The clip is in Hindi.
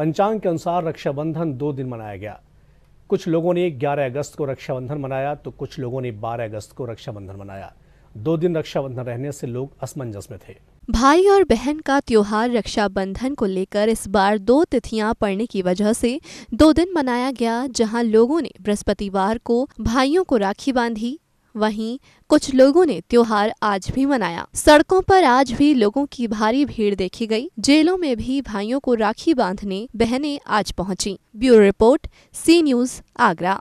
पंचांग के अनुसार रक्षाबंधन दो दिन मनाया गया कुछ लोगों ने 11 अगस्त को रक्षाबंधन मनाया तो कुछ लोगों ने 12 अगस्त को रक्षाबंधन मनाया दो दिन रक्षाबंधन रहने से लोग असमंजस में थे भाई और बहन का त्योहार रक्षाबंधन को लेकर इस बार दो तिथियां पड़ने की वजह से दो दिन मनाया गया जहां लोगों ने बृहस्पतिवार को भाइयों को राखी बांधी वहीं कुछ लोगों ने त्योहार आज भी मनाया सड़कों पर आज भी लोगों की भारी भीड़ देखी गई जेलों में भी भाइयों को राखी बांधने बहनें आज पहुंची bureau report C news Agra